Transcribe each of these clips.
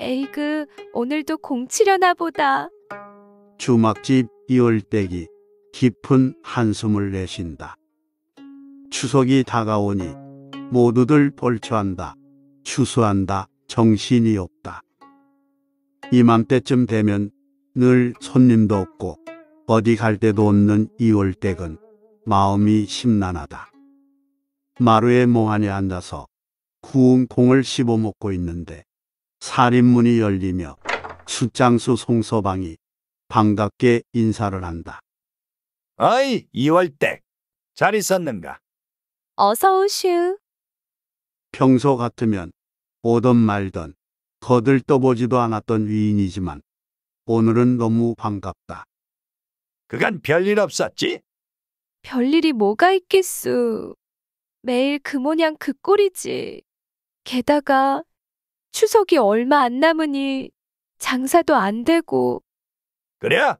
에이그, 오늘도 공치려나 보다. 주막집 이월대기 깊은 한숨을 내쉰다. 추석이 다가오니 모두들 벌초한다. 추수한다. 정신이 없다. 이맘때쯤 되면 늘 손님도 없고 어디 갈 데도 없는 이월댁은 마음이 심란하다. 마루의 몽환에 앉아서 뭐 구운 콩을 씹어 먹고 있는데 살인문이 열리며 출장수 송서방이 반갑게 인사를 한다. 어이, 이월댁. 잘 있었는가? 어서 오슈. 평소 같으면 오던 말던 거들떠보지도 않았던 위인이지만 오늘은 너무 반갑다. 그간 별일 없었지? 별일이 뭐가 있겠소 매일 그 모양 그 꼴이지. 게다가 추석이 얼마 안 남으니 장사도 안 되고. 그래? 야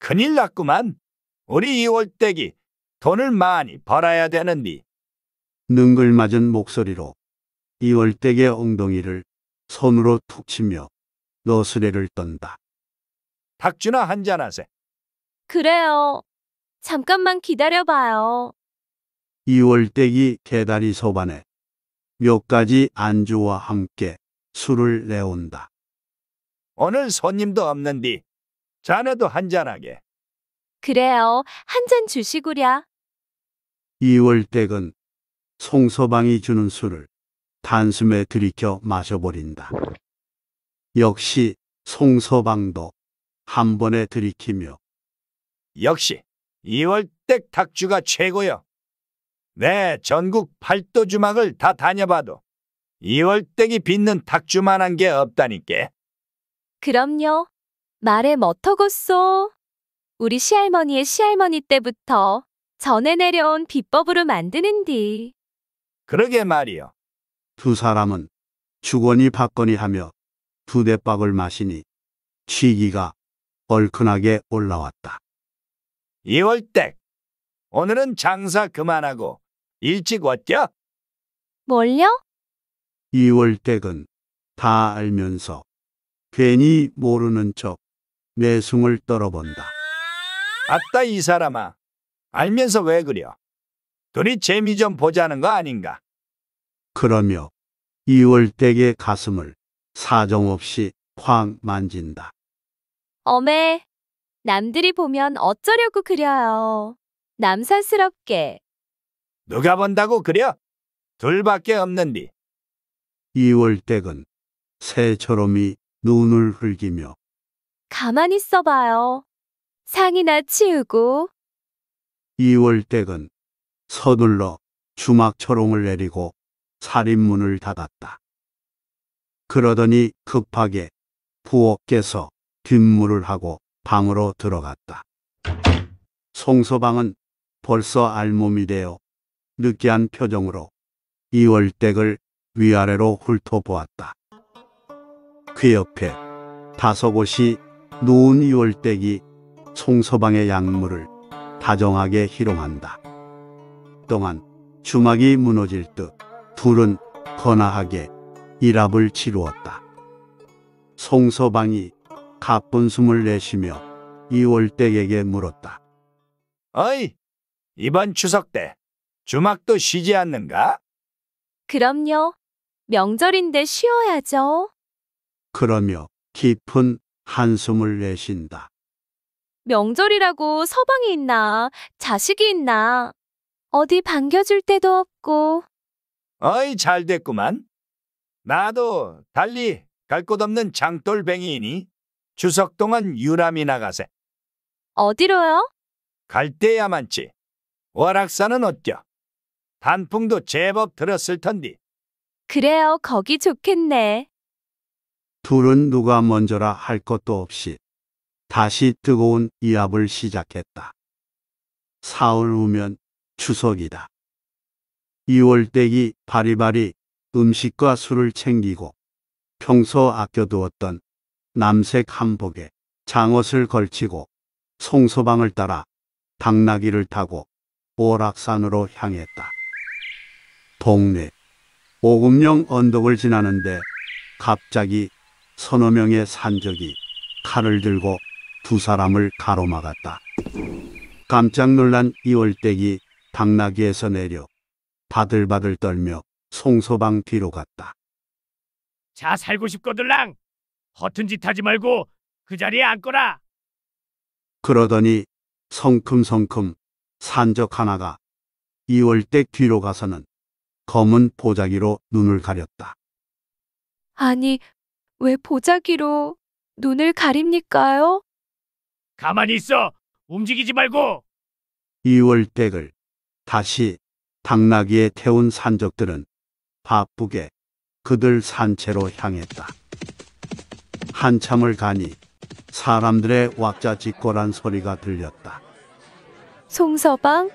큰일 났구만. 우리 이월댁이 돈을 많이 벌어야 되는디. 능글맞은 목소리로 이월댁의 엉덩이를 손으로 툭 치며 너스레를 떤다. 닭주나 한잔하세. 그래요. 잠깐만 기다려봐요. 이월대기 개다리 소반에 몇 가지 안주와 함께 술을 내온다. 오늘 손님도 없는디 자네도 한잔하게. 그래요. 한 잔주시구려 이월댁은 송서방이 주는 술을 단숨에 들이켜 마셔버린다. 역시 송서방도 한 번에 들이키며 역시 이월댁 닭주가 최고여. 내 전국 팔도 주막을 다 다녀봐도 이월댁이 빚는 닭주만한 게 없다니께. 그럼요. 말에 멋터고쏘 우리 시할머니의 시할머니 때부터 전해 내려온 비법으로 만드는디. 그러게 말이요. 두 사람은 주거니 받거니 하며 두 대박을 마시니 취기가 얼큰하게 올라왔다. 이월댁 오늘은 장사 그만하고 일찍 왔냐? 뭘요? 이월댁은다 알면서 괜히 모르는 척 내숭을 떨어본다. 아따 이 사람아. 알면서 왜 그려? 둘이 재미 좀 보자는 거 아닌가? 그러며 이월댁의 가슴을 사정없이 쾅 만진다. 어메, 남들이 보면 어쩌려고 그려요. 남사스럽게. 누가 본다고 그려? 둘밖에 없는디. 이월댁은 새처럼이 눈을 흘기며 가만히 있어봐요. 상이나 치우고 이월댁은 서둘러 주막처롱을 내리고 살인문을 닫았다. 그러더니 급하게 부엌께서 뒷물을 하고 방으로 들어갔다. 송서방은 벌써 알몸이 되어 느끼한 표정으로 이월댁을 위아래로 훑어보았다. 그 옆에 다섯 곳이 누운 이월댁이 송서방의 약물을 다정하게 희롱한다. 동안 주막이 무너질 듯 둘은 거나하게 일합을 치루었다. 송서방이 가쁜 숨을 내쉬며 이월댁에게 물었다. 어이, 이번 추석 때 주막도 쉬지 않는가? 그럼요. 명절인데 쉬어야죠. 그러며 깊은 한숨을 내쉰다. 명절이라고 서방이 있나, 자식이 있나. 어디 반겨줄 데도 없고. 어이, 잘 됐구만. 나도 달리 갈 곳 없는 장돌뱅이이니 추석 동안 유람이 나가세. 어디로요? 갈 때야만치. 월악산은 어때 단풍도 제법 들었을 텐디. 그래요, 거기 좋겠네. 둘은 누가 먼저라 할 것도 없이 다시 뜨거운 이합을 시작했다. 사흘 후면 추석이다. 이월댁이 바리바리 음식과 술을 챙기고 평소 아껴두었던 남색 한복에 장옷을 걸치고 송소방을 따라 당나귀를 타고 오락산으로 향했다. 동네 오금령 언덕을 지나는데 갑자기 서너 명의 산적이 칼을 들고 두 사람을 가로막았다. 깜짝 놀란 이월댁이 당나귀에서 내려 바들바들 떨며 송서방 뒤로 갔다. 자 살고 싶거들랑 허튼 짓 하지 말고 그 자리에 앉거라. 그러더니 성큼성큼 산적 하나가 이월댁 뒤로 가서는 검은 보자기로 눈을 가렸다. 아니, 왜 보자기로 눈을 가립니까요? 가만히 있어! 움직이지 말고! 이월댁을 다시 당나귀에 태운 산적들은 바쁘게 그들 산채로 향했다. 한참을 가니 사람들의 왁자지껄한 소리가 들렸다. 송서방,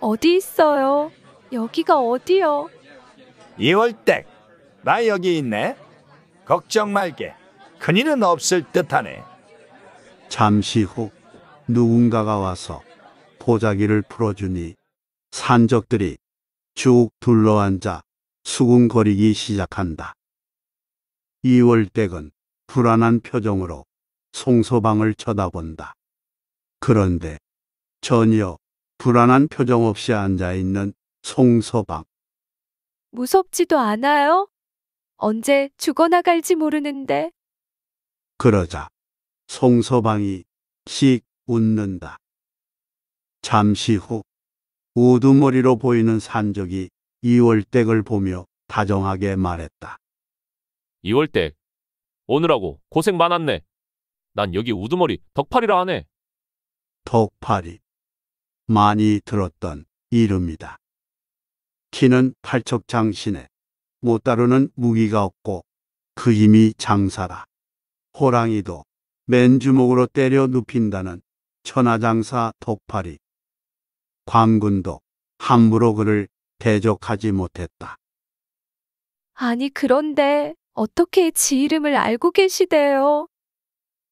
어디 있어요? 여기가 어디요? 이월댁. 나 여기 있네. 걱정 말게. 큰일은 없을 듯하네. 잠시 후 누군가가 와서 보자기를 풀어주니 산적들이 쭉 둘러앉아 수군거리기 시작한다. 이월댁은 불안한 표정으로 송소방을 쳐다본다. 그런데 전혀 불안한 표정 없이 앉아있는 송서방. 무섭지도 않아요? 언제 죽어나갈지 모르는데. 그러자 송서방이 씩 웃는다. 잠시 후 우두머리로 보이는 산적이 이월댁을 보며 다정하게 말했다. 이월댁 오느라고 고생 많았네. 난 여기 우두머리 덕팔이라 하네. 덕팔이 많이 들었던 이름이다. 키는 팔척장신에 못 다루는 무기가 없고 그 힘이 장사라. 호랑이도 맨 주먹으로 때려 눕힌다는 천하장사 독파리. 광군도 함부로 그를 대적하지 못했다. 아니 그런데 어떻게 지 이름을 알고 계시대요?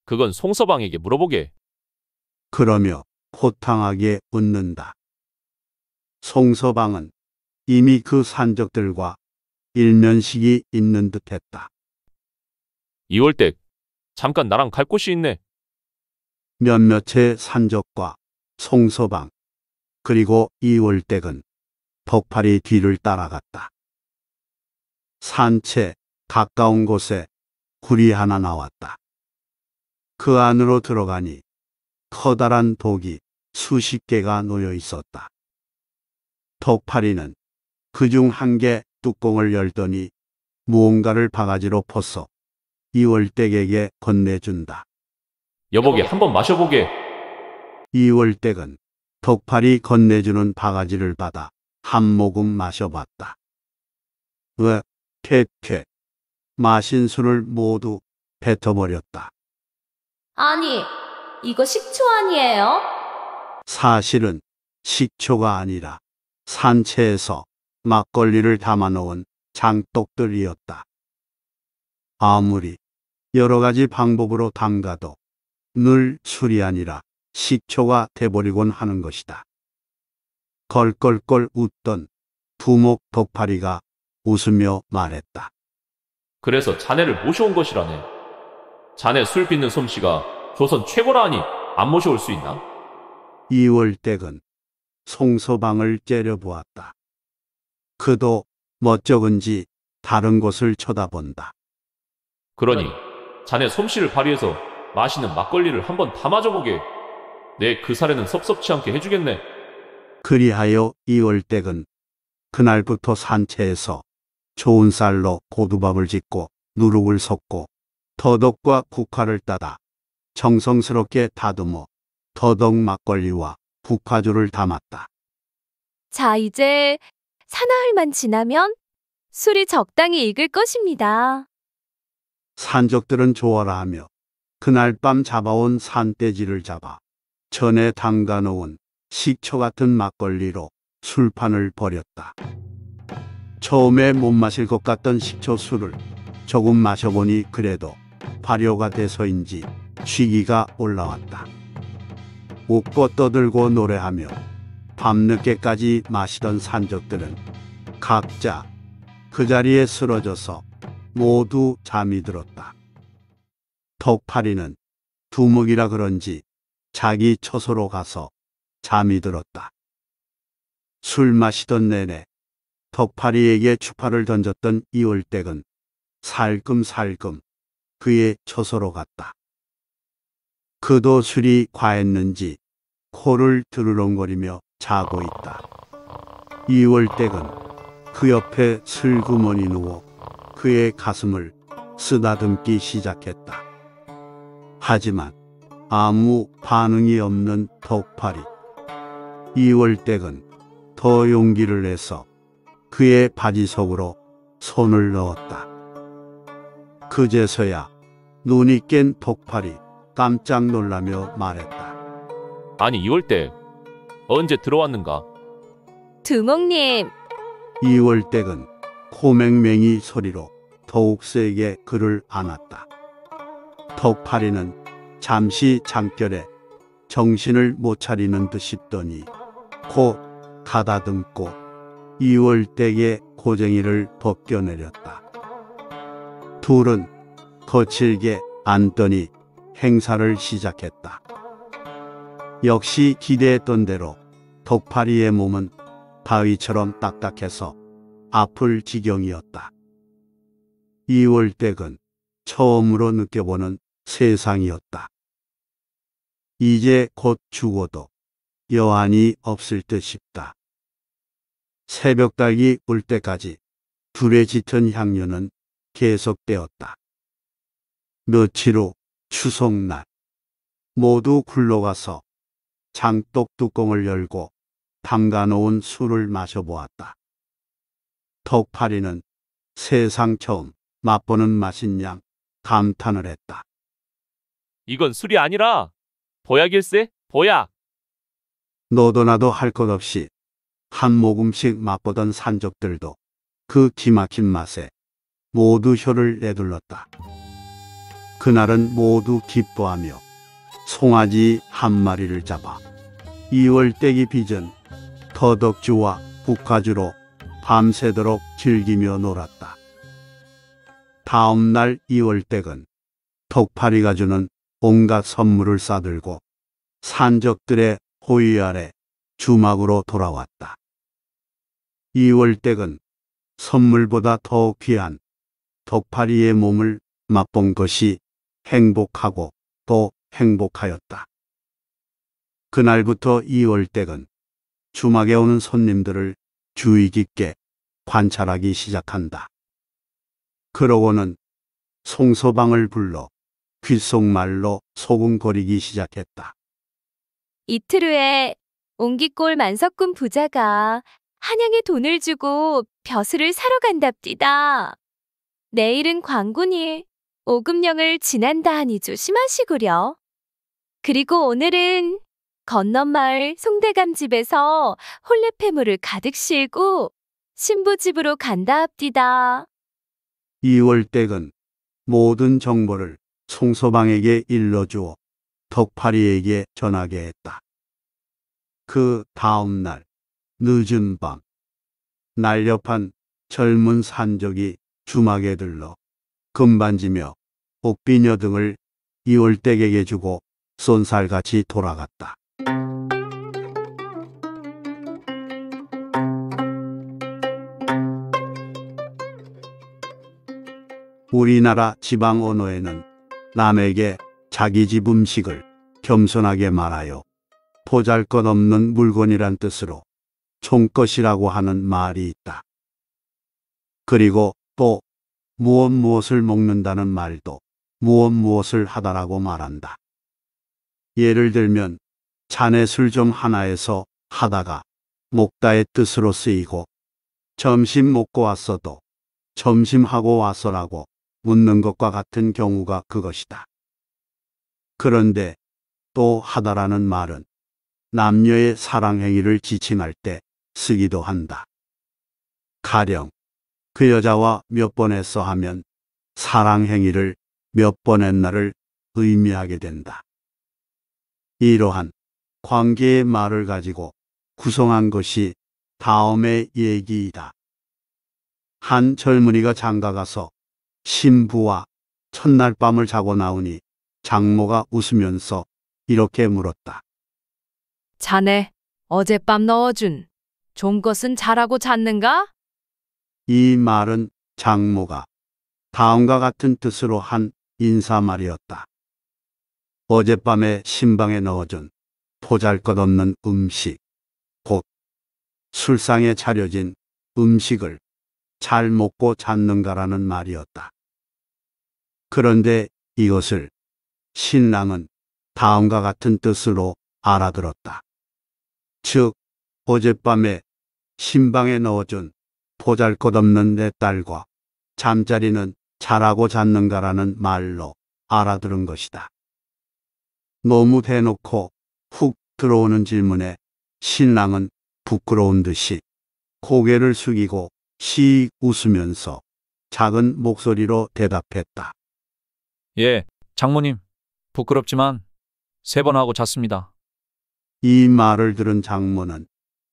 그건 송서방에게 물어보게. 그러며 호탕하게 웃는다. 송서방은 이미 그 산적들과 일면식이 있는 듯했다. 이월댁 잠깐 나랑 갈 곳이 있네. 몇몇의 산적과 송서방 그리고 이월댁은 덕팔이 뒤를 따라갔다. 산채 가까운 곳에 구리 하나 나왔다. 그 안으로 들어가니 커다란 독이 수십 개가 놓여 있었다. 덕파리는 그중한개 뚜껑을 열더니 무언가를 바가지로 퍼서 이월댁에게 건네준다. 여보게 한 번 마셔보게. 이월댁은 덕팔이 건네주는 바가지를 받아 한 모금 마셔봤다. 으, 캣캣. 마신 술을 모두 뱉어버렸다. 아니, 이거 식초 아니에요? 사실은 식초가 아니라 산채에서 막걸리를 담아놓은 장독들이었다. 아무리 여러 가지 방법으로 담가도 늘 술이 아니라 식초가 돼버리곤 하는 것이다. 걸걸걸 웃던 부목 덕파리가 웃으며 말했다. 그래서 자네를 모셔온 것이라네. 자네 술 빚는 솜씨가 조선 최고라니 안 모셔올 수 있나? 2월댁은 송서방을 째려보았다. 그도 멋쩍은지 다른 곳을 쳐다본다. 그러니 자네 솜씨를 발휘해서 맛있는 막걸리를 한번 담아줘보게. 내 그 사례는 섭섭치 않게 해주겠네. 그리하여 이월댁은 그날부터 산채에서 좋은 쌀로 고두밥을 짓고 누룩을 섞고 더덕과 국화를 따다 정성스럽게 다듬어 더덕 막걸리와 국화주를 담았다. 자, 이제 사나흘만 지나면 술이 적당히 익을 것입니다. 산적들은 좋아라 하며 그날 밤 잡아온 산돼지를 잡아 전에 담가 놓은 식초 같은 막걸리로 술판을 벌였다. 처음에 못 마실 것 같던 식초 술을 조금 마셔보니 그래도 발효가 돼서인지 취기가 올라왔다. 웃고 떠들고 노래하며 밤늦게까지 마시던 산적들은 각자 그 자리에 쓰러져서 모두 잠이 들었다. 덕파리는 두목이라 그런지 자기 처소로 가서 잠이 들었다. 술 마시던 내내 덕파리에게 추파를 던졌던 이월댁은 살금살금 그의 처소로 갔다. 그도 술이 과했는지 코를 드르렁거리며 자고 있다. 이월댁은 그 옆에 슬그머니 누워 그의 가슴을 쓰다듬기 시작했다. 하지만 아무 반응이 없는 덕팔이 이월댁은 더 용기를 내서 그의 바지 속으로 손을 넣었다. 그제서야 눈이 깬 덕팔이 깜짝 놀라며 말했다. 아니 이월댁 언제 들어왔는가? 두목님, 2월 댁은 코맹맹이 소리로 더욱 세게 그를 안았다. 덕파리는 잠시 잠결에 정신을 못 차리는 듯 싶더니 코 가다듬고 2월 댁의 고쟁이를 벗겨내렸다. 둘은 거칠게 앉더니 행사를 시작했다. 역시 기대했던 대로 독파리의 몸은 바위처럼 딱딱해서 아플 지경이었다. 2월댁은 처음으로 느껴보는 세상이었다. 이제 곧 죽어도 여한이 없을 듯 싶다. 새벽닭이 올 때까지 둘에 짙은 향료는 계속되었다. 며칠 후 추석날 모두 굴러가서 장독 뚜껑을 열고 담가놓은 술을 마셔보았다. 턱파리는 세상 처음 맛보는 맛인 양 감탄을 했다. 이건 술이 아니라 보약일세, 보약. 너도 나도 할 것 없이 한 모금씩 맛보던 산적들도 그 기막힌 맛에 모두 혀를 내둘렀다. 그날은 모두 기뻐하며 송아지 한 마리를 잡아 이월떼기 빚은 터덕주와 북화주로 밤새도록 즐기며 놀았다. 다음 날이월댁은 턱파리가 주는 온갖 선물을 싸들고 산적들의 호위 아래 주막으로 돌아왔다. 이월댁은 선물보다 더 귀한 덕파리의 몸을 맛본 것이 행복하고 또 행복하였다. 그날부터 이월댁은 주막에 오는 손님들을 주의 깊게 관찰하기 시작한다. 그러고는 송서방을 불러 귓속말로 소곤거리기 시작했다. 이틀 후에 옹기골 만석군 부자가 한양에 돈을 주고 벼슬을 사러 간답디다. 내일은 광군일. 오금령을 지난다 하니 조심하시구려. 그리고 오늘은 건넌마을 송대감 집에서 홀레패물을 가득 실고 신부 집으로 간다 합디다. 이월댁은 모든 정보를 송서방에게 일러주어 덕파리에게 전하게 했다. 그 다음 날 늦은 밤 날렵한 젊은 산적이 주막에 들러 금반지며 옥비녀 등을 이월댁에게 주고 손살같이 돌아갔다. 우리나라 지방 언어에는 남에게 자기 집 음식을 겸손하게 말하여 보잘것없는 물건이란 뜻으로 총것이라고 하는 말이 있다. 그리고 또 무엇 무엇을 먹는다는 말도 무엇 무엇을 하다라고 말한다. 예를 들면 자네 술 좀 하나에서 하다가 먹다의 뜻으로 쓰이고 점심 먹고 왔어도 점심하고 왔어라고 묻는 것과 같은 경우가 그것이다. 그런데 또 하다라는 말은 남녀의 사랑행위를 지칭할 때 쓰기도 한다. 가령 그 여자와 몇번 했어 하면 사랑 행위를 몇 번 했나를 의미하게 된다. 이러한 관계의 말을 가지고 구성한 것이 다음의 얘기이다. 한 젊은이가 장가가서 신부와 첫날 밤을 자고 나오니 장모가 웃으면서 이렇게 물었다. 자네, 어젯밤 넣어준 좀 것은 잘하고 잤는가? 이 말은 장모가 다음과 같은 뜻으로 한 인사말이었다. 어젯밤에 신방에 넣어준 보잘것없는 음식, 곧 술상에 차려진 음식을 잘 먹고 잤는가라는 말이었다. 그런데 이것을 신랑은 다음과 같은 뜻으로 알아들었다. 즉, 어젯밤에 신방에 넣어준 보잘것없는 내 딸과 잠자리는 잘하고 잤는가라는 말로 알아들은 것이다. 너무 대놓고 훅 들어오는 질문에 신랑은 부끄러운 듯이 고개를 숙이고 시 웃으면서 작은 목소리로 대답했다. 예, 장모님. 부끄럽지만 세 번 하고 잤습니다. 이 말을 들은 장모는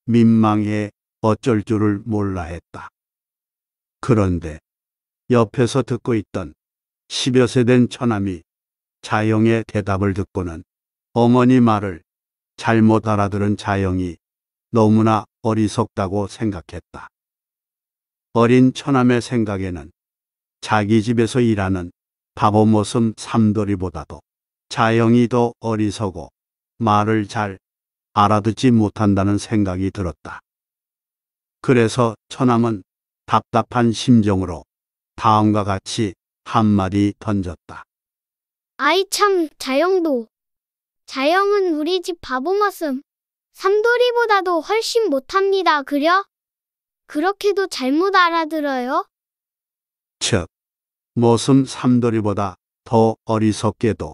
민망해 어쩔 줄을 몰라 했다. 그런데 옆에서 듣고 있던 10여 세 된 처남이 자영의 대답을 듣고는 어머니 말을 잘못 알아들은 자영이 너무나 어리석다고 생각했다. 어린 처남의 생각에는 자기 집에서 일하는 바보 모습 삼돌이보다도 자영이 더 어리석고 말을 잘 알아듣지 못한다는 생각이 들었다. 그래서 처남은 답답한 심정으로 다음과 같이 한마디 던졌다. 아이 참 자영도. 자영은 우리 집 바보 머슴. 삼돌이보다도 훨씬 못합니다. 그려? 그렇게도 잘못 알아들어요? 즉, 머슴 삼돌이보다 더 어리석게도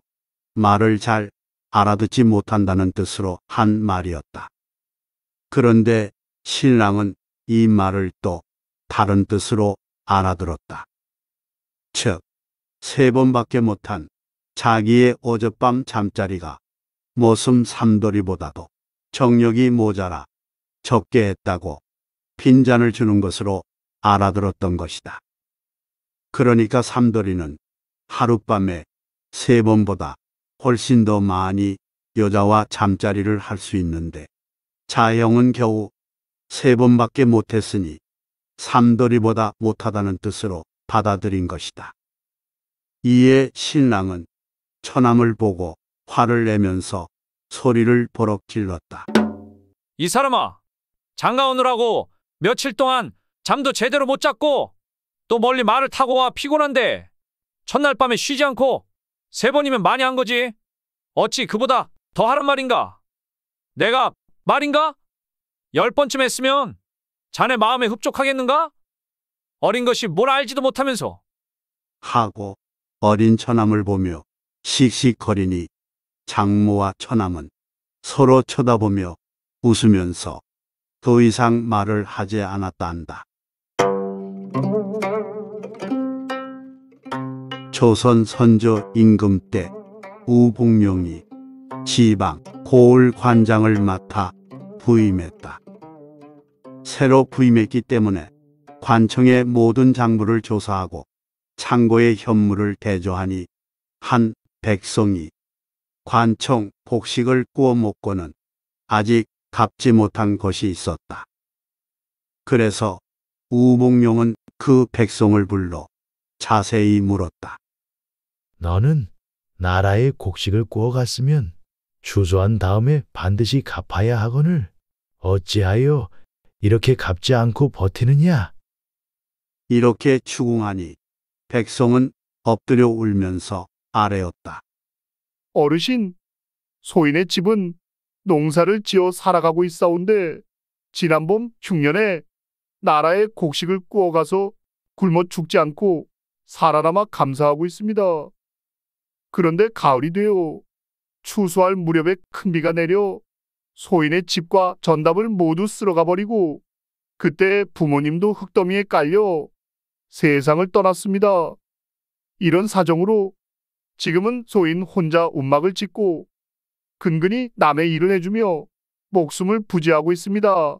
말을 잘 알아듣지 못한다는 뜻으로 한 말이었다. 그런데 신랑은 이 말을 또 다른 뜻으로 알아들었다. 즉, 세 번밖에 못한 자기의 어젯밤 잠자리가 모슴 삼돌이보다도 정력이 모자라 적게 했다고 빈잔을 주는 것으로 알아들었던 것이다. 그러니까 삼돌이는 하룻밤에 세 번보다 훨씬 더 많이 여자와 잠자리를 할 수 있는데 자형은 겨우 세 번밖에 못했으니 삼돌이보다 못하다는 뜻으로 받아들인 것이다. 이에 신랑은 처남을 보고 화를 내면서 소리를 버럭 질렀다. 이 사람아, 장가 오느라고 며칠 동안 잠도 제대로 못 잤고 또 멀리 말을 타고 와 피곤한데 첫날 밤에 쉬지 않고 세 번이면 많이 한 거지. 어찌 그보다 더 하란 말인가? 내가 말인가? 열 번쯤 했으면 자네 마음에 흡족하겠는가? 어린 것이 뭘 알지도 못하면서 하고 어린 처남을 보며 씩씩거리니 장모와 처남은 서로 쳐다보며 웃으면서 더 이상 말을 하지 않았다 한다. 조선 선조 임금 때 우복룡이 지방 고을 관장을 맡아 부임했다. 새로 부임했기 때문에 관청의 모든 장부를 조사하고 창고의 현물을 대조하니 한 백성이 관청 복식을 구워 먹고는 아직 갚지 못한 것이 있었다. 그래서 우봉룡은 그 백성을 불러 자세히 물었다. 너는 나라의 곡식을 구워갔으면 주소한 다음에 반드시 갚아야 하거늘 어찌하여 이렇게 갚지 않고 버티느냐? 이렇게 추궁하니 백성은 엎드려 울면서 아뢰었다. 어르신, 소인의 집은 농사를 지어 살아가고 있사온데 지난봄 흉년에 나라의 곡식을 구워가서 굶어 죽지 않고 살아남아 감사하고 있습니다. 그런데 가을이 되어 추수할 무렵에 큰 비가 내려 소인의 집과 전답을 모두 쓸어가 버리고 그때 부모님도 흙더미에 깔려 세상을 떠났습니다. 이런 사정으로 지금은 소인 혼자 움막을 짓고 근근히 남의 일을 해주며 목숨을 부지하고 있습니다.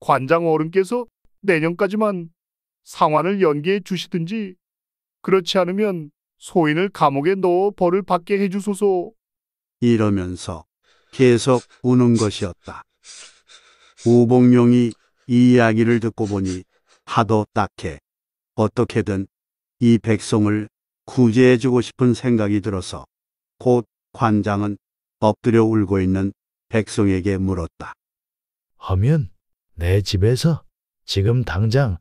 관장 어른께서 내년까지만 상환을 연기해 주시든지 그렇지 않으면 소인을 감옥에 넣어 벌을 받게 해주소서. 이러면서 계속 우는 것이었다. 우봉룡이 이 이야기를 듣고 보니 하도 딱해 어떻게든 이 백성을 구제해주고 싶은 생각이 들어서 곧 관장은 엎드려 울고 있는 백성에게 물었다. 하면 내 집에서 지금 당장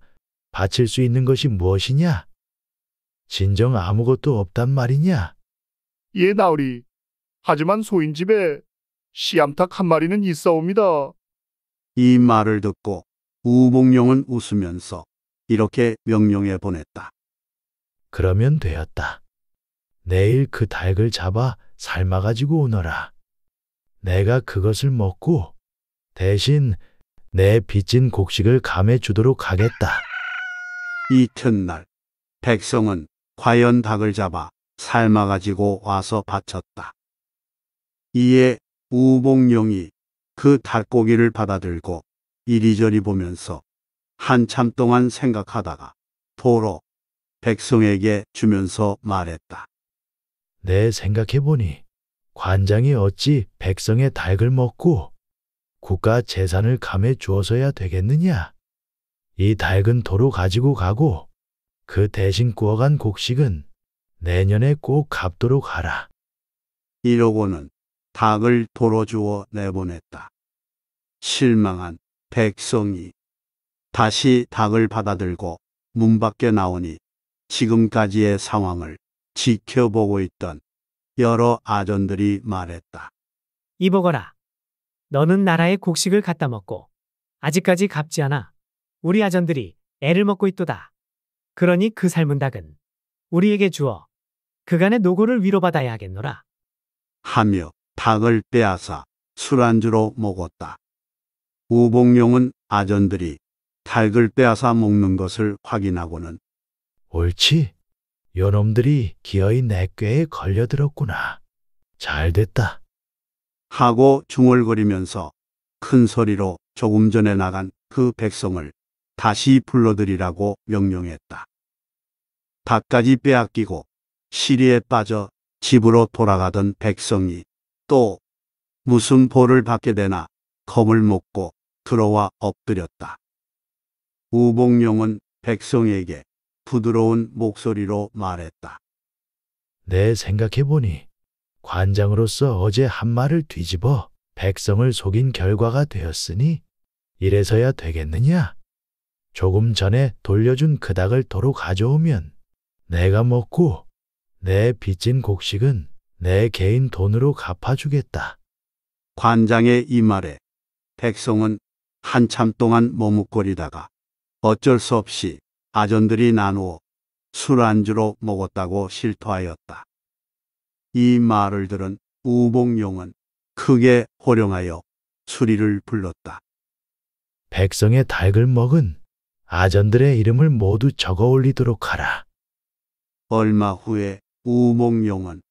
바칠 수 있는 것이 무엇이냐? 진정 아무것도 없단 말이냐? 예, 나으리. 하지만 소인 집에 시암탉한 마리는 있사옵니다. 이 말을 듣고 우봉룡은 웃으면서 이렇게 명령해 보냈다. 그러면 되었다. 내일 그 닭을 잡아 삶아가지고 오너라. 내가 그것을 먹고 대신 내 빚진 곡식을 감해 주도록 하겠다. 이튿날 백성은 과연 닭을 잡아 삶아가지고 와서 바쳤다. 이에 우봉룡이 그 닭고기를 받아들고 이리저리 보면서 한참 동안 생각하다가 도로 백성에게 주면서 말했다. 내 생각해보니 관장이 어찌 백성의 닭을 먹고 국가 재산을 감해 주어서야 되겠느냐? 이 닭은 도로 가지고 가고 그 대신 구워간 곡식은 내년에 꼭 갚도록 하라. 이러고는 닭을 도로 주어 내보냈다. 실망한 백성이 다시 닭을 받아들고 문 밖에 나오니 지금까지의 상황을 지켜보고 있던 여러 아전들이 말했다. 이보거라. 너는 나라의 곡식을 갖다 먹고 아직까지 갚지 않아. 우리 아전들이 애를 먹고 있도다. 그러니 그 삶은 닭은 우리에게 주어 그간의 노고를 위로받아야 하겠노라. 하며 닭을 빼앗아 술안주로 먹었다. 우봉룡은 아전들이 닭을 빼앗아 먹는 것을 확인하고는 옳지. 요놈들이 기어이 내 꾀에 걸려들었구나. 잘 됐다. 하고 중얼거리면서 큰 소리로 조금 전에 나간 그 백성을 다시 불러들이라고 명령했다. 닭까지 빼앗기고 시리에 빠져 집으로 돌아가던 백성이 또 무슨 보를 받게 되나 겁을 먹고 들어와 엎드렸다. 우봉룡은 백성에게 부드러운 목소리로 말했다. 내 생각해보니 관장으로서 어제 한 말을 뒤집어 백성을 속인 결과가 되었으니 이래서야 되겠느냐? 조금 전에 돌려준 그닥을 도로 가져오면 내가 먹고 내 빚진 곡식은 내 개인 돈으로 갚아주겠다. 관장의 이 말에 백성은 한참 동안 머뭇거리다가 어쩔 수 없이 아전들이 나누어 술안주로 먹었다고 실토하였다. 이 말을 들은 우봉용은 크게 호령하여 수리를 불렀다. 백성의 닭을 먹은 아전들의 이름을 모두 적어 올리도록 하라. 얼마 후에 우몽용은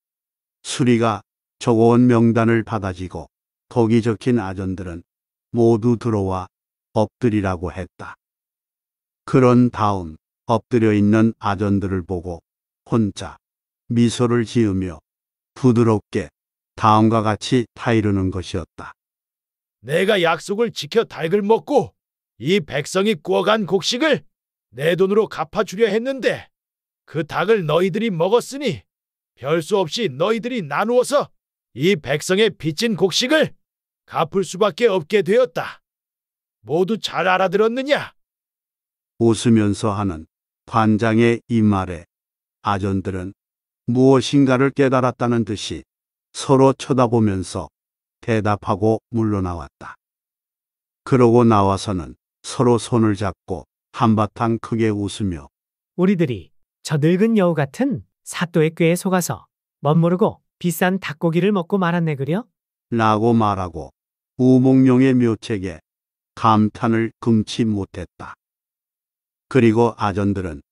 수리가 적어온 명단을 받아지고 독이 적힌 아전들은 모두 들어와 엎드리라고 했다. 그런 다음 엎드려 있는 아전들을 보고 혼자 미소를 지으며 부드럽게 다음과 같이 타이르는 것이었다. 내가 약속을 지켜 닭을 먹고 이 백성이 구워간 곡식을 내 돈으로 갚아주려 했는데 그 닭을 너희들이 먹었으니 별수 없이 너희들이 나누어서 이 백성의 빚진 곡식을 갚을 수밖에 없게 되었다. 모두 잘 알아들었느냐? 웃으면서 하는 관장의 이 말에 아전들은 무엇인가를 깨달았다는 듯이 서로 쳐다보면서 대답하고 물러나왔다. 그러고 나와서는 서로 손을 잡고 한바탕 크게 웃으며 우리들이 저 늙은 여우 같은 사또의 꾀에 속아서 멋모르고 비싼 닭고기를 먹고 말았네 그려? 라고 말하고 우몽룡의 묘책에 감탄을 금치 못했다. 그리고 아전들은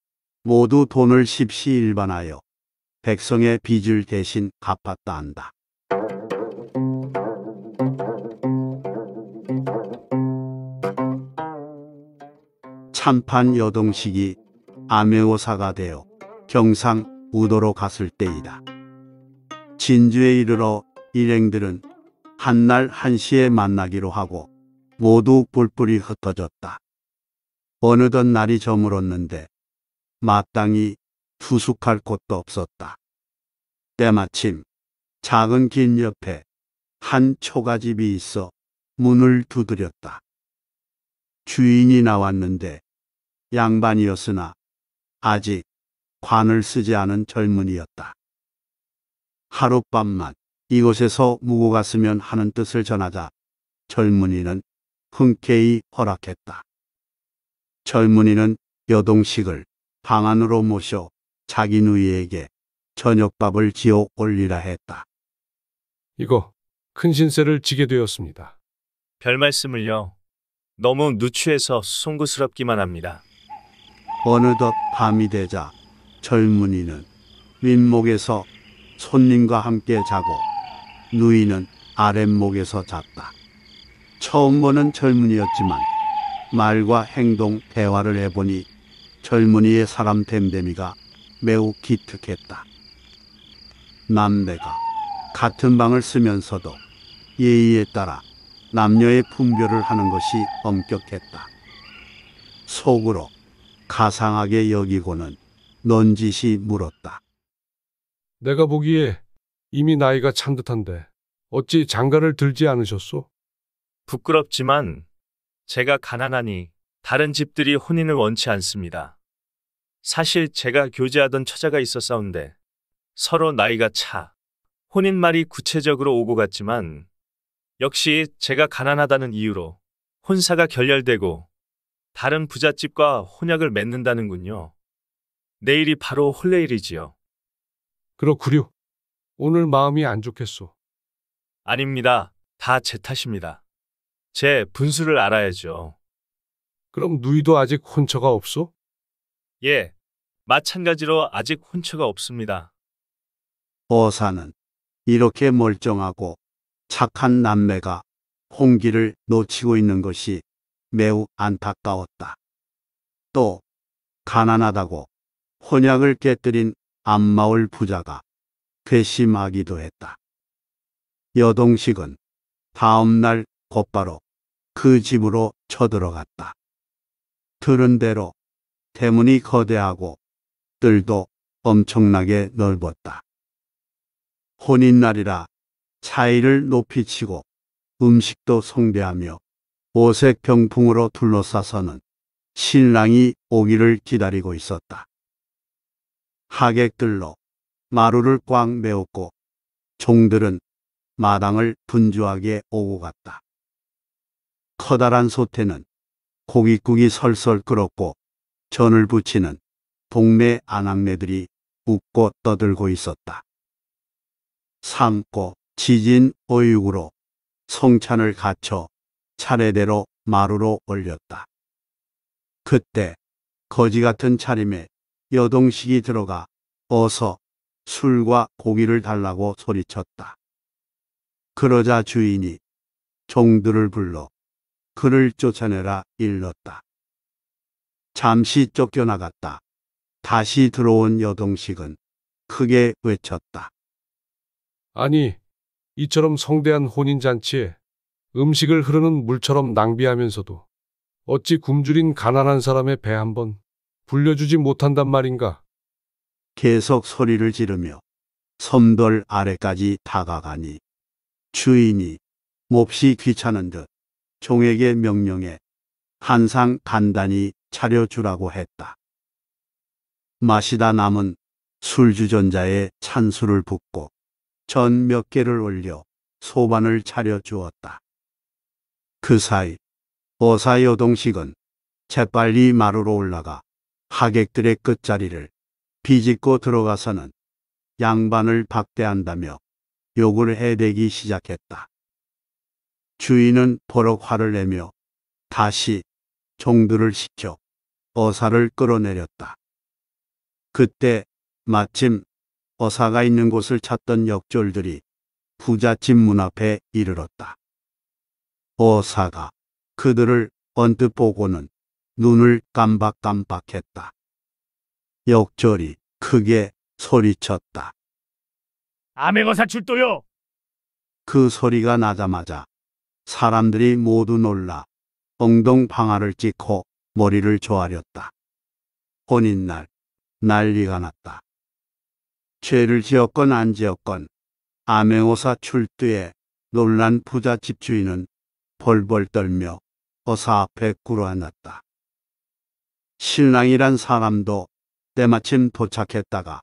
모두 돈을 십시일반하여 백성의 빚을 대신 갚았다 한다. 찬판 여동식이 아메오사가 되어 경상 우도로 갔을 때이다. 진주에 이르러 일행들은 한날 한시에 만나기로 하고 모두 뿔뿔이 흩어졌다. 어느덧 날이 저물었는데 마땅히 투숙할 곳도 없었다. 때마침 작은 길 옆에 한 초가집이 있어 문을 두드렸다. 주인이 나왔는데 양반이었으나 아직 관을 쓰지 않은 젊은이였다. 하룻밤만 이곳에서 무고 갔으면 하는 뜻을 전하자 젊은이는 흔쾌히 허락했다. 젊은이는 여동식을 방 안으로 모셔 자기 누이에게 저녁밥을 지어 올리라 했다. 이거 큰 신세를 지게 되었습니다. 별 말씀을요. 너무 누추해서 송구스럽기만 합니다. 어느덧 밤이 되자 젊은이는 윗목에서 손님과 함께 자고 누이는 아랫목에서 잤다. 처음 보는 젊은이였지만 말과 행동, 대화를 해보니 젊은이의 사람 됨됨이가 매우 기특했다. 남매가 같은 방을 쓰면서도 예의에 따라 남녀의 분별을 하는 것이 엄격했다. 속으로 가상하게 여기고는 넌지시 물었다. 내가 보기에 이미 나이가 찬 듯한데 어찌 장가를 들지 않으셨소? 부끄럽지만 제가 가난하니 다른 집들이 혼인을 원치 않습니다. 사실 제가 교제하던 처자가 있었사운데 서로 나이가 차 혼인말이 구체적으로 오고 갔지만 역시 제가 가난하다는 이유로 혼사가 결렬되고 다른 부잣집과 혼약을 맺는다는군요. 내일이 바로 혼레일이지요 그렇구려. 오늘 마음이 안 좋겠소. 아닙니다. 다 제 탓입니다. 제 분수를 알아야죠. 그럼 누이도 아직 혼처가 없소? 예, 마찬가지로 아직 혼처가 없습니다. 어사는 이렇게 멀쩡하고 착한 남매가 홍기를 놓치고 있는 것이 매우 안타까웠다. 또 가난하다고 혼약을 깨뜨린 암마올 부자가 괘씸하기도 했다. 여동식은 다음 날 곧바로 그 집으로 쳐들어갔다. 들은 대로 대문이 거대하고 뜰도 엄청나게 넓었다. 혼인날이라 차이를 높이 치고 음식도 성대하며 오색 병풍으로 둘러싸서는 신랑이 오기를 기다리고 있었다. 하객들로 마루를 꽉 메웠고 종들은 마당을 분주하게 오고 갔다. 커다란 소태는 고깃국이 설설 끓었고 전을 부치는 동네 아낙네들이 웃고 떠들고 있었다. 삶고 지진 어육으로 성찬을 갖춰 차례대로 마루로 올렸다. 그때 거지 같은 차림에 여동식이 들어가 어서 술과 고기를 달라고 소리쳤다. 그러자 주인이 종들을 불러 그를 쫓아내라 일렀다. 잠시 쫓겨나갔다. 다시 들어온 여동식은 크게 외쳤다. 아니, 이처럼 성대한 혼인잔치에 음식을 흐르는 물처럼 낭비하면서도 어찌 굶주린 가난한 사람의 배 한번 불려주지 못한단 말인가? 계속 소리를 지르며 섬돌 아래까지 다가가니 주인이 몹시 귀찮은 듯 종에게 명령해 한상 간단히 차려주라고 했다. 마시다 남은 술주전자에 찬수를 붓고 전 몇 개를 올려 소반을 차려주었다. 그 사이 어사여동식은 재빨리 마루로 올라가 하객들의 끝자리를 비집고 들어가서는 양반을 박대한다며 욕을 해대기 시작했다. 주인은 보러 화를 내며 다시 종들을 시켜 어사를 끌어내렸다. 그때 마침 어사가 있는 곳을 찾던 역졸들이 부잣집 문 앞에 이르렀다. 어사가 그들을 언뜻 보고는 눈을 깜박깜박했다. 역절이 크게 소리쳤다. 암행어사 출도요! 그 소리가 나자마자 사람들이 모두 놀라 엉덩 방아를 찍고 머리를 조아렸다. 혼인날 난리가 났다. 죄를 지었건 안 지었건 암행어사 출두에 놀란 부자 집주인은 벌벌 떨며 어사 앞에 꿇어앉았다. 신랑이란 사람도 때마침 도착했다가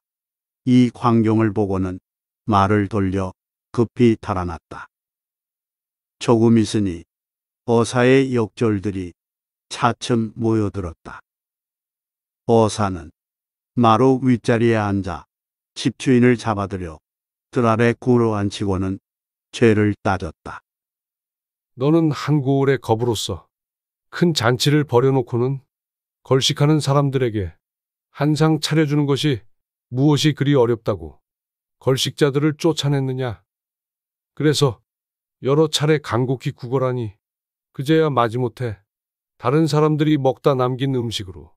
이 광경을 보고는 말을 돌려 급히 달아났다. 조금 있으니 어사의 역졸들이 차츰 모여들었다. 어사는 마루 윗자리에 앉아 집주인을 잡아들여 뜰 아래 구로 앉히고는 죄를 따졌다. 너는 한고을의 겁으로서큰 잔치를 벌여놓고는 걸식하는 사람들에게 한상 차려주는 것이 무엇이 그리 어렵다고 걸식자들을 쫓아냈느냐. 그래서 여러 차례 간곡히 구걸하니 그제야 마지못해 다른 사람들이 먹다 남긴 음식으로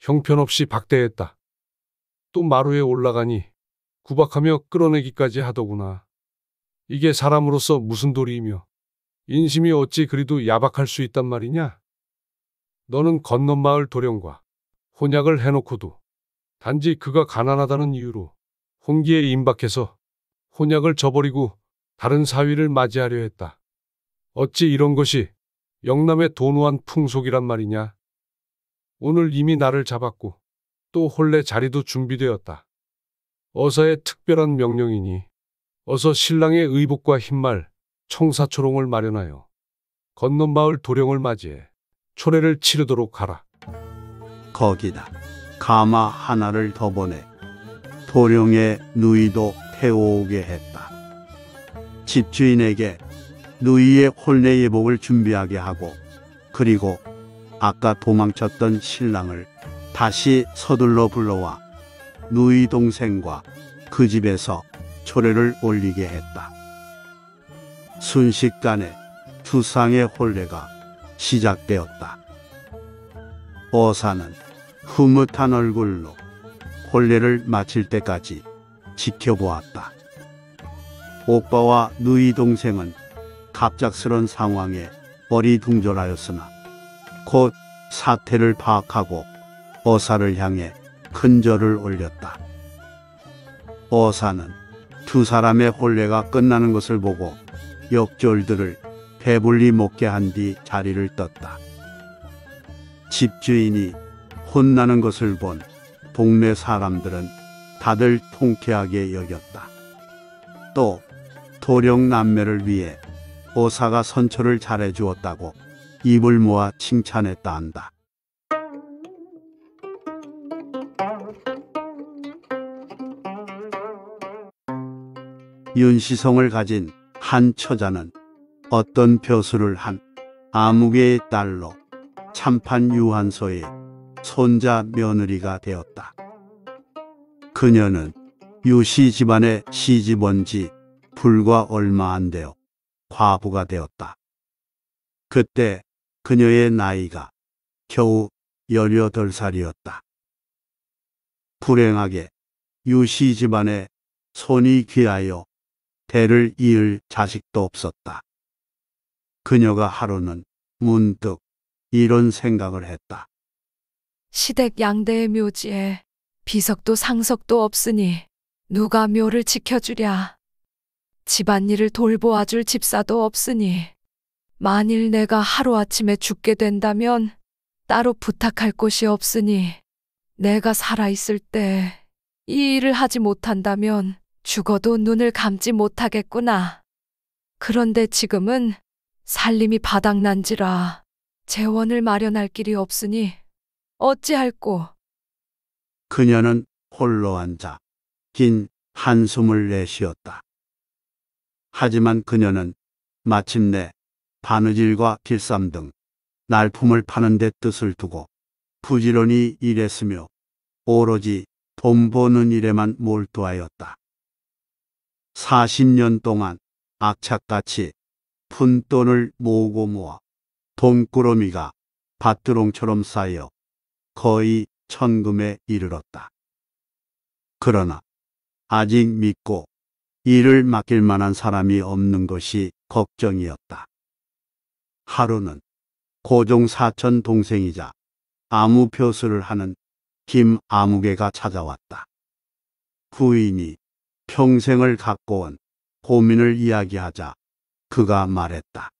형편없이 박대했다. 또 마루에 올라가니 구박하며 끌어내기까지 하더구나. 이게 사람으로서 무슨 도리이며 인심이 어찌 그리도 야박할 수 있단 말이냐? 너는 건넌마을 도령과 혼약을 해놓고도 단지 그가 가난하다는 이유로 홍기에 임박해서 혼약을 저버리고 다른 사위를 맞이하려 했다. 어찌 이런 것이 영남의 도노한 풍속이란 말이냐. 오늘 이미 나를 잡았고 또 혼례 자리도 준비되었다. 어서의 특별한 명령이니 어서 신랑의 의복과 흰말, 청사초롱을 마련하여 건넌마을 도령을 맞이해 초례를 치르도록 하라. 거기다 가마 하나를 더 보내 도령의 누이도 태워오게 했다. 집주인에게 누이의 혼례 예복을 준비하게 하고 그리고 아까 도망쳤던 신랑을 다시 서둘러 불러와 누이 동생과 그 집에서 초례를 올리게 했다. 순식간에 두 쌍의 혼례가 시작되었다. 어사는 흐뭇한 얼굴로 혼례를 마칠 때까지 지켜보았다. 오빠와 누이 동생은 갑작스런 상황에 어리둥절하였으나 곧 사태를 파악하고 어사를 향해 큰 절을 올렸다. 어사는 두 사람의 혼례가 끝나는 것을 보고 역졸들을 배불리 먹게 한 뒤 자리를 떴다. 집주인이 혼나는 것을 본 동네 사람들은 다들 통쾌하게 여겼다. 또 도령 남매를 위해 오사가 선처를 잘해 주었다고 입을 모아 칭찬했다 한다. 윤시성을 가진 한 처자는 어떤 벼슬을 한암흑의 딸로 참판 유한서의 손자 며느리가 되었다. 그녀는 유씨 집안의 시집온 지 불과 얼마 안 되어 과부가 되었다. 그때 그녀의 나이가 겨우 18살이었다. 불행하게 유씨 집안에 손이 귀하여 대를 이을 자식도 없었다. 그녀가 하루는 문득 이런 생각을 했다. 시댁 양대의 묘지에 비석도 상석도 없으니 누가 묘를 지켜주랴. 집안일을 돌보아줄 집사도 없으니 만일 내가 하루아침에 죽게 된다면 따로 부탁할 곳이 없으니 내가 살아있을 때 이 일을 하지 못한다면 죽어도 눈을 감지 못하겠구나. 그런데 지금은 살림이 바닥난지라 재원을 마련할 길이 없으니 어찌할꼬. 그녀는 홀로 앉아 긴 한숨을 내쉬었다. 하지만 그녀는 마침내 바느질과 길쌈 등 날품을 파는 데 뜻을 두고 부지런히 일했으며 오로지 돈 버는 일에만 몰두하였다. 40년 동안 악착같이 푼돈을 모으고 모아 돈꾸러미가 밭두렁처럼 쌓여 거의 천금에 이르렀다. 그러나 아직 믿고 일을 맡길 만한 사람이 없는 것이 걱정이었다. 하루는 고종 사촌 동생이자 아무 표수를 하는 김아무개가 찾아왔다. 부인이 평생을 갖고 온 고민을 이야기하자 그가 말했다.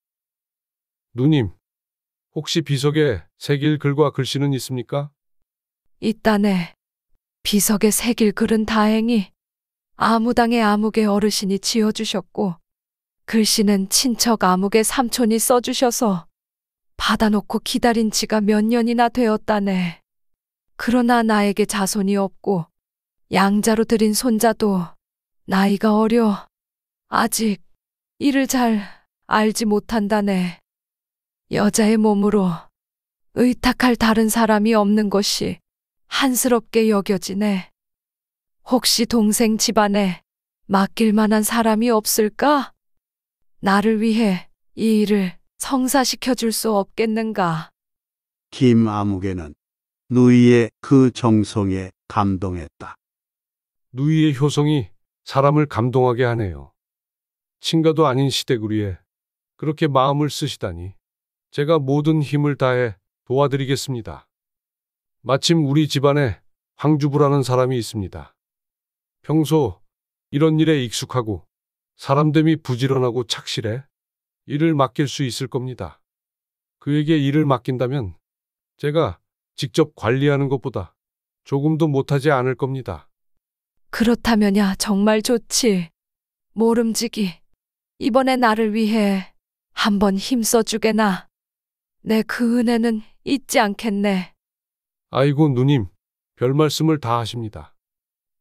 누님, 혹시 비석에 새길 글과 글씨는 있습니까? 있다네. 비석에 새길 글은 다행히 아무당의 암흑의 어르신이 지어주셨고 글씨는 친척 암흑의 삼촌이 써주셔서 받아놓고 기다린 지가 몇 년이나 되었다네. 그러나 나에게 자손이 없고 양자로 들인 손자도 나이가 어려 아직 이를 잘 알지 못한다네. 여자의 몸으로 의탁할 다른 사람이 없는 것이 한스럽게 여겨지네. 혹시 동생 집안에 맡길 만한 사람이 없을까? 나를 위해 이 일을 성사시켜 줄 수 없겠는가? 김아무개는 누이의 그 정성에 감동했다. 누이의 효성이 사람을 감동하게 하네요. 친가도 아닌 시댁우리에 그렇게 마음을 쓰시다니 제가 모든 힘을 다해 도와드리겠습니다. 마침 우리 집안에 황주부라는 사람이 있습니다. 평소 이런 일에 익숙하고 사람됨이 부지런하고 착실해 일을 맡길 수 있을 겁니다. 그에게 일을 맡긴다면 제가 직접 관리하는 것보다 조금도 못하지 않을 겁니다. 그렇다면야 정말 좋지. 모름지기. 이번에 나를 위해 한 번 힘써주게나. 내 그 은혜는 잊지 않겠네. 아이고 누님, 별 말씀을 다 하십니다.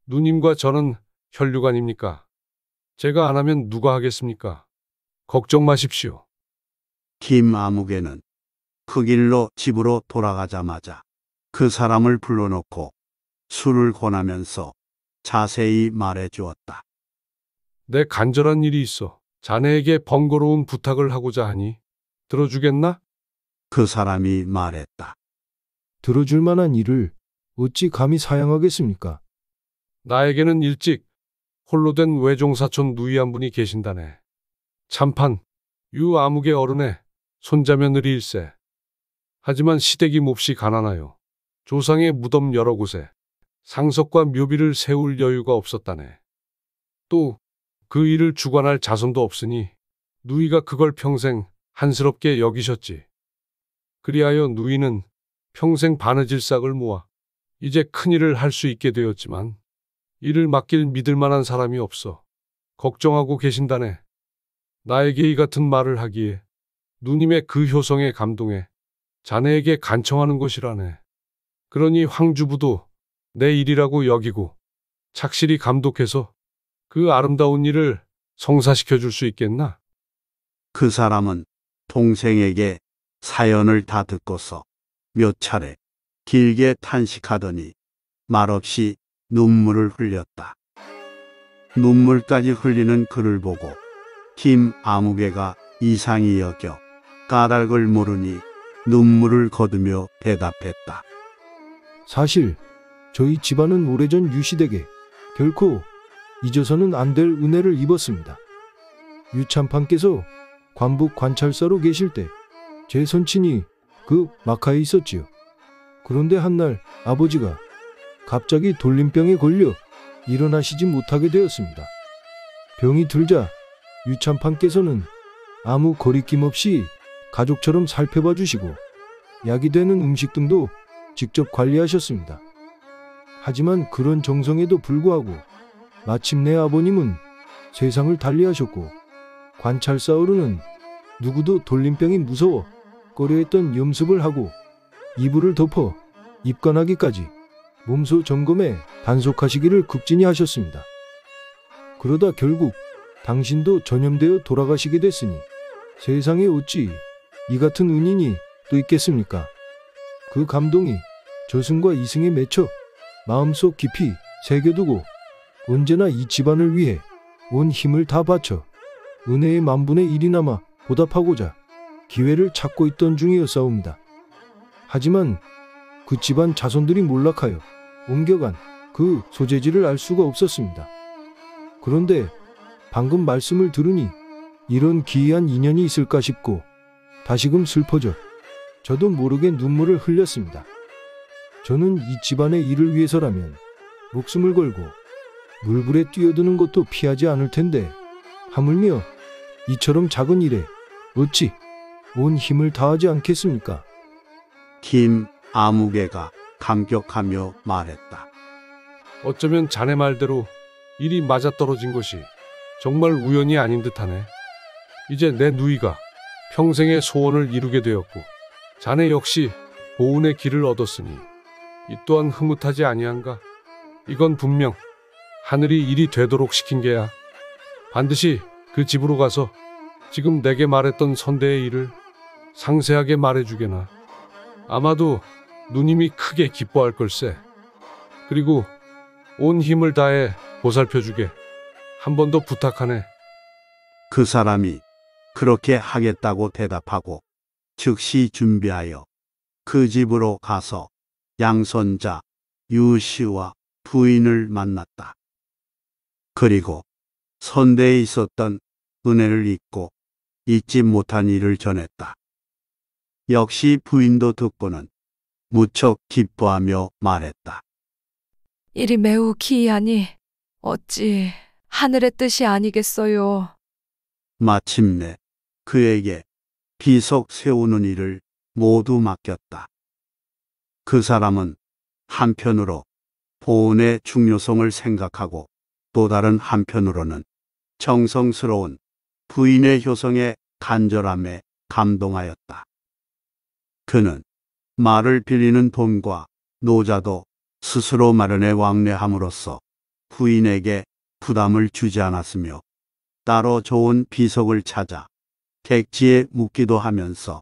누님과 저는 혈류관입니까? 제가 안 하면 누가 하겠습니까? 걱정 마십시오. 김아무개는 그 길로 집으로 돌아가자마자 그 사람을 불러놓고 술을 권하면서 자세히 말해 주었다. 내 간절한 일이 있어. 자네에게 번거로운 부탁을 하고자 하니 들어주겠나? 그 사람이 말했다. 들어줄 만한 일을 어찌 감히 사양하겠습니까? 나에게는 일찍 홀로 된 외종사촌 누이 한 분이 계신다네. 참판, 유 아무개 어른의 손자며 느리일세. 하지만 시댁이 몹시 가난하여 조상의 무덤 여러 곳에 상석과 묘비를 세울 여유가 없었다네. 또그 일을 주관할 자손도 없으니 누이가 그걸 평생 한스럽게 여기셨지. 그리하여 누이는 평생 바느질싹을 모아 이제 큰일을 할 수 있게 되었지만 이를 맡길 믿을 만한 사람이 없어 걱정하고 계신다네. 나에게 이 같은 말을 하기에 누님의 그 효성에 감동해 자네에게 간청하는 것이라네. 그러니 황주부도 내 일이라고 여기고 착실히 감독해서 그 아름다운 일을 성사시켜 줄 수 있겠나? 그 사람은 동생에게 사연을 다 듣고서 몇 차례 길게 탄식하더니 말없이 눈물을 흘렸다. 눈물까지 흘리는 그를 보고 김 아무개가 이상히 여겨 까닭을 모르니 눈물을 거두며 대답했다. 사실 저희 집안은 오래전 유시댁에 결코 잊어서는 안 될 은혜를 입었습니다. 유참판께서 관북 관찰사로 계실 때 제 선친이 그 마카에 있었지요. 그런데 한날 아버지가 갑자기 돌림병에 걸려 일어나시지 못하게 되었습니다. 병이 들자 유참판께서는 아무 거리낌 없이 가족처럼 살펴봐 주시고 약이 되는 음식 등도 직접 관리하셨습니다. 하지만 그런 정성에도 불구하고 마침내 아버님은 세상을 달리하셨고 관찰사으로는 누구도 돌림병이 무서워 꺼려했던 염습을 하고 이불을 덮어 입관하기까지 몸소 점검에 단속하시기를 극진히 하셨습니다. 그러다 결국 당신도 전염되어 돌아가시게 됐으니 세상에 어찌 이 같은 은인이 또 있겠습니까? 그 감동이 저승과 이승에 맺혀 마음속 깊이 새겨두고 언제나 이 집안을 위해 온 힘을 다 바쳐 은혜의 만분의 일이나마 보답하고자 기회를 찾고 있던 중이었사옵니다. 하지만 그 집안 자손들이 몰락하여 옮겨간 그 소재지를 알 수가 없었습니다. 그런데 방금 말씀을 들으니 이런 기이한 인연이 있을까 싶고 다시금 슬퍼져 저도 모르게 눈물을 흘렸습니다. 저는 이 집안의 일을 위해서라면 목숨을 걸고 물불에 뛰어드는 것도 피하지 않을 텐데 하물며 이처럼 작은 일에 어찌 온 힘을 다하지 않겠습니까? 김 아무개가 감격하며 말했다. 어쩌면 자네 말대로 일이 맞아떨어진 것이 정말 우연이 아닌 듯하네. 이제 내 누이가 평생의 소원을 이루게 되었고 자네 역시 보은의 길을 얻었으니 이 또한 흐뭇하지 아니한가? 이건 분명 하늘이 일이 되도록 시킨 게야. 반드시 그 집으로 가서 지금 내게 말했던 선대의 일을 상세하게 말해주게나. 아마도 누님이 크게 기뻐할 걸세. 그리고 온 힘을 다해 보살펴주게. 한 번 더 부탁하네. 그 사람이 그렇게 하겠다고 대답하고 즉시 준비하여 그 집으로 가서 양손자 유 씨와 부인을 만났다. 그리고 선대에 있었던 은혜를 잊고 잊지 못한 일을 전했다. 역시 부인도 듣고는 무척 기뻐하며 말했다. 일이 매우 기이하니 어찌 하늘의 뜻이 아니겠어요. 마침내 그에게 비석 세우는 일을 모두 맡겼다. 그 사람은 한편으로 보온의 중요성을 생각하고 또 다른 한편으로는 정성스러운 부인의 효성에 간절함에 감동하였다. 그는 말을 빌리는 돈과 노자도 스스로 마련해 왕래함으로써 부인에게 부담을 주지 않았으며 따로 좋은 비석을 찾아 객지에 묻기도 하면서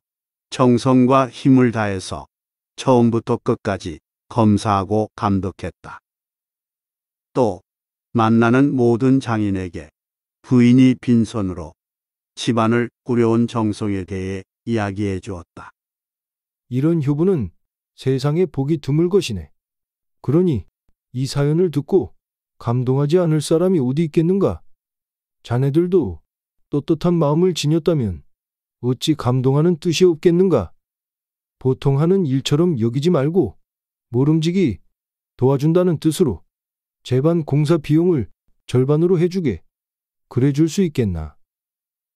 정성과 힘을 다해서 처음부터 끝까지 검사하고 감독했다. 또 만나는 모든 장인에게 부인이 빈손으로 집안을 꾸려온 정성에 대해 이야기해 주었다. 이런 효부는 세상에 복이 드물 것이네. 그러니 이 사연을 듣고 감동하지 않을 사람이 어디 있겠는가? 자네들도 떳떳한 마음을 지녔다면 어찌 감동하는 뜻이 없겠는가? 보통 하는 일처럼 여기지 말고 모름지기 도와준다는 뜻으로 제반 공사 비용을 절반으로 해주게. 그래 줄 수 있겠나?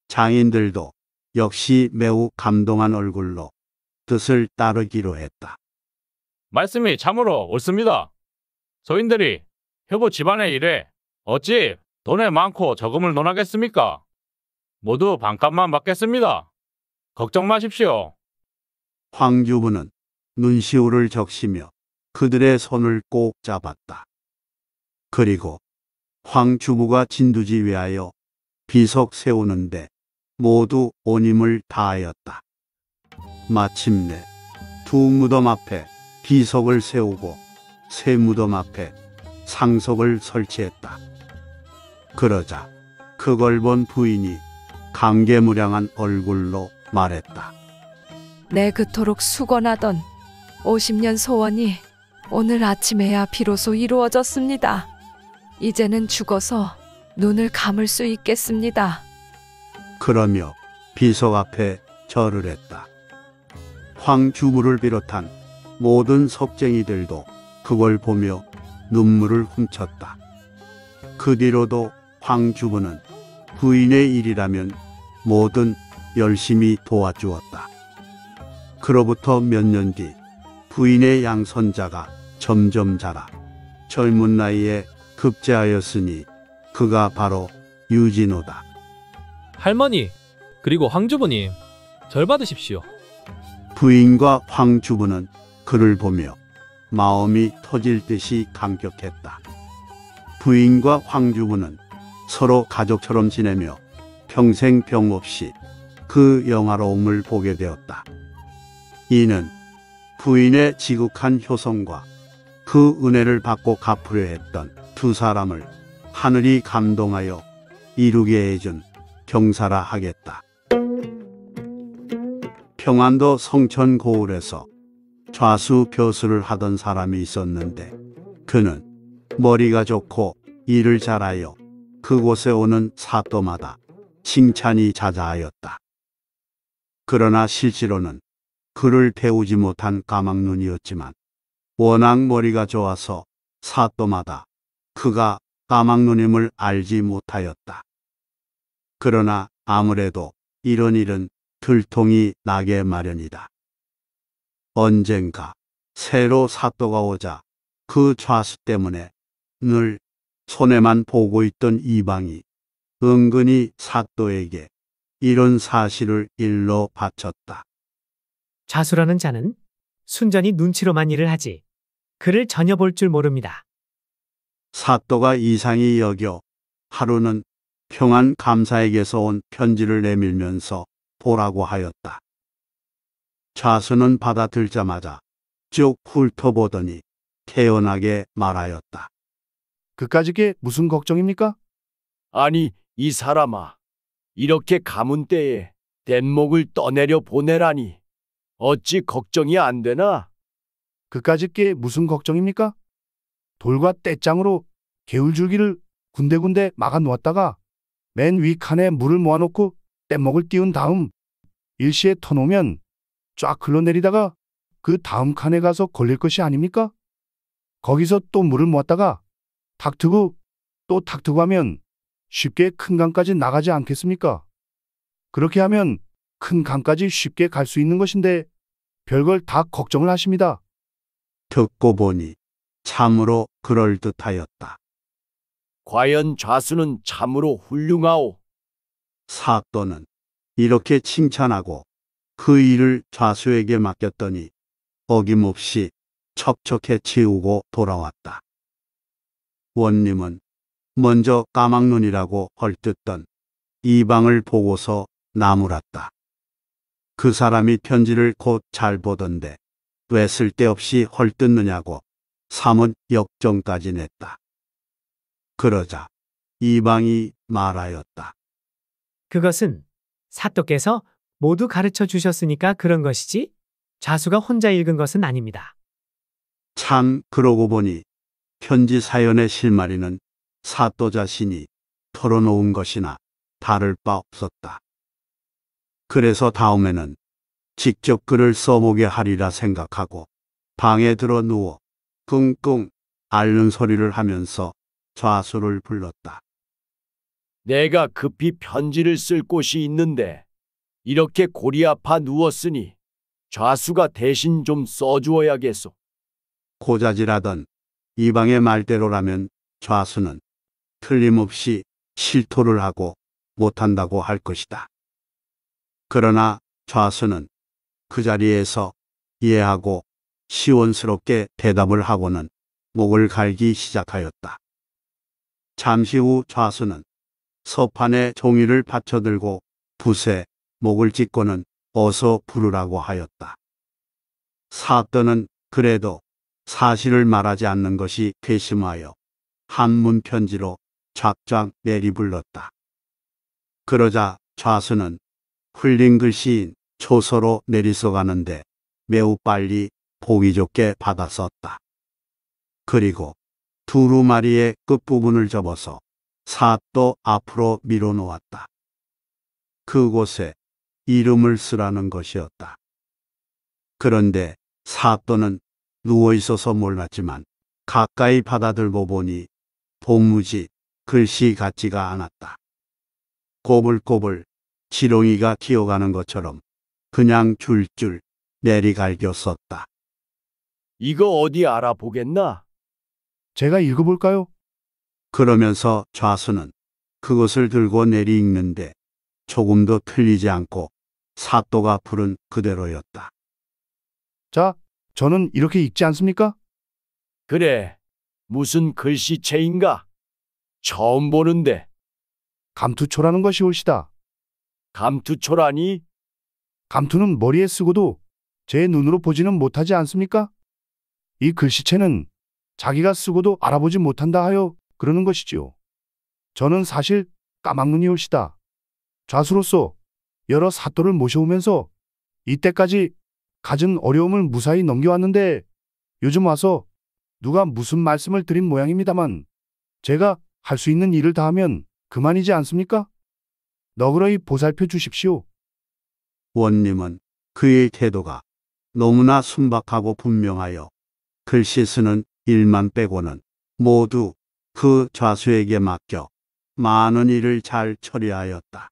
장인들도 역시 매우 감동한 얼굴로 뜻을 따르기로 했다. 말씀이 참으로 옳습니다. 소인들이 효부 집안의 일에 어찌 돈에 많고 저금을 논하겠습니까? 모두 반값만 받겠습니다. 걱정 마십시오. 황규부는 눈시울을 적시며 그들의 손을 꼭 잡았다. 그리고 황주무가 진두지 위하여 비석 세우는데 모두 온 힘을 다하였다. 마침내 두 무덤 앞에 비석을 세우고 세 무덤 앞에 상석을 설치했다. 그러자 그걸 본 부인이 강개무량한 얼굴로 말했다. 내 그토록 수건하던 50년 소원이 오늘 아침에야 비로소 이루어졌습니다. 이제는 죽어서 눈을 감을 수 있겠습니다. 그러며 비서 앞에 절을 했다. 황주부를 비롯한 모든 석쟁이들도 그걸 보며 눈물을 훔쳤다. 그 뒤로도 황주부는 부인의 일이라면 뭐든 열심히 도와주었다. 그로부터 몇 년 뒤 부인의 양손자가 점점 자라 젊은 나이에 급제하였으니 그가 바로 유진호다. 할머니, 그리고 황주부님, 절 받으십시오. 부인과 황주부는 그를 보며 마음이 터질 듯이 감격했다. 부인과 황주부는 서로 가족처럼 지내며 평생 병 없이 그 영화로움을 보게 되었다. 이는 부인의 지극한 효성과 그 은혜를 받고 갚으려 했던 두 사람을 하늘이 감동하여 이루게 해준 경사라 하겠다. 평안도 성천 고을에서 좌수 교수를 하던 사람이 있었는데 그는 머리가 좋고 일을 잘하여 그곳에 오는 사또마다 칭찬이 자자하였다. 그러나 실제로는 그를 배우지 못한 까막눈이었지만 워낙 머리가 좋아서 사또마다 그가 까막눈임을 알지 못하였다. 그러나 아무래도 이런 일은 들통이 나게 마련이다. 언젠가 새로 사또가 오자 그 좌수 때문에 늘손에만 보고 있던 이방이 은근히 사또에게 이런 사실을 일러 바쳤다. 좌수라는 자는 순전히 눈치로만 일을 하지 그를 전혀 볼 줄 모릅니다. 사또가 이상히 여겨 하루는 평안 감사에게서 온 편지를 내밀면서 보라고 하였다. 좌수는 받아들자마자 쭉 훑어보더니 태연하게 말하였다. 그까짓게 무슨 걱정입니까? 아니, 이 사람아. 이렇게 가문 때에 뗏목을 떠내려 보내라니. 어찌 걱정이 안 되나? 그까짓게 무슨 걱정입니까? 돌과 떼짱으로 개울줄기를 군데군데 막아 놓았다가 맨 위 칸에 물을 모아놓고 뗏목을 띄운 다음 일시에 터놓으면 쫙 흘러내리다가 그 다음 칸에 가서 걸릴 것이 아닙니까? 거기서 또 물을 모았다가 탁트고 또 탁트고 하면 쉽게 큰 강까지 나가지 않겠습니까? 그렇게 하면 큰 강까지 쉽게 갈 수 있는 것인데 별걸 다 걱정을 하십니다. 듣고 보니 참으로 그럴듯하였다. 과연 좌수는 참으로 훌륭하오. 사또는 이렇게 칭찬하고 그 일을 좌수에게 맡겼더니 어김없이 척척해 치우고 돌아왔다. 원님은 먼저 까막눈이라고 헐뜯던 이방을 보고서 나무랐다. 그 사람이 편지를 곧 잘 보던데 왜 쓸데없이 헐뜯느냐고 삼은 역정까지 냈다. 그러자 이방이 말하였다. 그것은 사또께서 모두 가르쳐 주셨으니까 그런 것이지 좌수가 혼자 읽은 것은 아닙니다. 참 그러고 보니 편지 사연의 실마리는 사또 자신이 털어놓은 것이나 다를 바 없었다. 그래서 다음에는 직접 글을 써보게 하리라 생각하고 방에 들어 누워 끙끙 앓는 소리를 하면서 좌수를 불렀다. 내가 급히 편지를 쓸 곳이 있는데 이렇게 골이 아파 누웠으니 좌수가 대신 좀 써주어야겠소. 고자질하던 이방의 말대로라면 좌수는 틀림없이 실토를 하고 못한다고 할 것이다. 그러나 좌수는 그 자리에서 이해하고 시원스럽게 대답을 하고는 목을 갈기 시작하였다. 잠시 후 좌수는 서판에 종이를 받쳐들고 붓에 목을 찢고는 어서 부르라고 하였다. 사또는 그래도 사실을 말하지 않는 것이 괘씸하여 한문 편지로 좌쫙 내리불렀다. 그러자 좌수는 훌린 글씨인 초서로 내리서 가는데 매우 빨리 보기 좋게 받아 썼다. 그리고 두루마리의 끝부분을 접어서 사또 앞으로 밀어놓았다. 그곳에 이름을 쓰라는 것이었다. 그런데 사또는 누워있어서 몰랐지만 가까이 받아들고 보니 도무지 글씨 같지가 않았다. 꼬불꼬불 지렁이가 기어가는 것처럼 그냥 줄줄 내리갈겨 썼다. 이거 어디 알아보겠나? 제가 읽어볼까요? 그러면서 좌수는 그것을 들고 내리읽는데 조금도 틀리지 않고 사또가 부른 그대로였다. 자, 저는 이렇게 읽지 않습니까? 그래, 무슨 글씨체인가? 처음 보는데 감투초라는 것이 옳시다. 감투초라니? 감투는 머리에 쓰고도 제 눈으로 보지는 못하지 않습니까? 이 글씨체는 자기가 쓰고도 알아보지 못한다 하여 그러는 것이지요. 저는 사실 까막눈이올시다. 좌수로서 여러 사또를 모셔오면서 이때까지 가진 어려움을 무사히 넘겨왔는데 요즘 와서 누가 무슨 말씀을 드린 모양입니다만 제가 할 수 있는 일을 다하면 그만이지 않습니까? 너그러이 보살펴 주십시오. 원님은 그의 태도가 너무나 순박하고 분명하여 글씨 쓰는 일만 빼고는 모두 그 좌수에게 맡겨 많은 일을 잘 처리하였다.